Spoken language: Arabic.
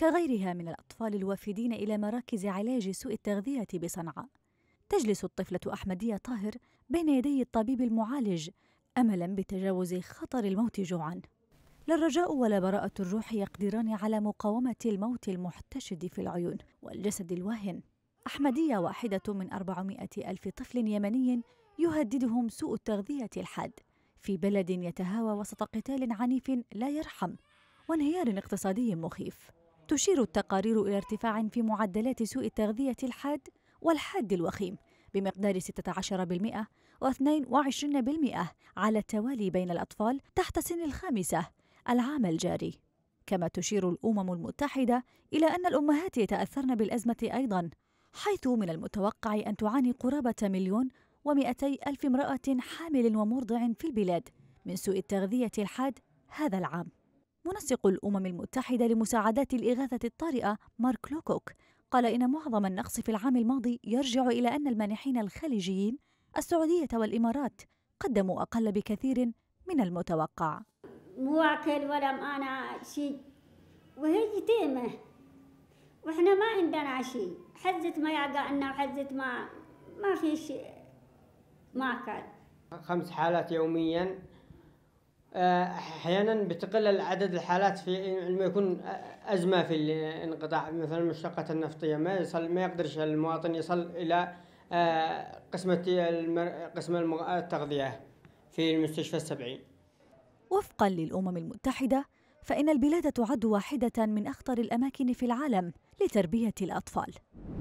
كغيرها من الأطفال الوافدين إلى مراكز علاج سوء التغذية بصنعاء تجلس الطفلة أحمدية طاهر بين يدي الطبيب المعالج أملا بتجاوز خطر الموت جوعا لا الرجاء ولا براءة الروح يقدران على مقاومة الموت المحتشد في العيون والجسد الواهن أحمدية واحدة من أربعمائة ألف طفل يمني يهددهم سوء التغذية الحاد في بلد يتهاوى وسط قتال عنيف لا يرحم وانهيار اقتصادي مخيف تشير التقارير إلى ارتفاع في معدلات سوء التغذية الحاد والحاد الوخيم بمقدار 16% و22% على التوالي بين الأطفال تحت سن الخامسة العام الجاري كما تشير الأمم المتحدة إلى أن الأمهات يتأثرن بالأزمة أيضا حيث من المتوقع أن تعاني قرابة مليون ومئتي ألف امرأة حامل ومرضع في البلاد من سوء التغذية الحاد هذا العام منسق الأمم المتحدة لمساعدات الإغاثة الطارئة مارك لوكوك قال إن معظم النقص في العام الماضي يرجع إلى أن المانحين الخليجيين السعودية والإمارات قدموا أقل بكثير من المتوقع مواكل ولا أنا شيء وهي يتيمة وإحنا ما عندنا شيء حزت ما يعقلنا وحزت ما ما في شيء ما أكل خمس حالات يوميا احيانا بتقل عدد الحالات في عندما يكون ازمه في الانقطاع مثلا المشتقات النفطيه ما يصل ما يقدرش المواطن يصل الى آه، قسم قسم التغذيه في المستشفى السبعين وفقا للامم المتحده فان البلاد تعد واحده من اخطر الاماكن في العالم لتربيه الاطفال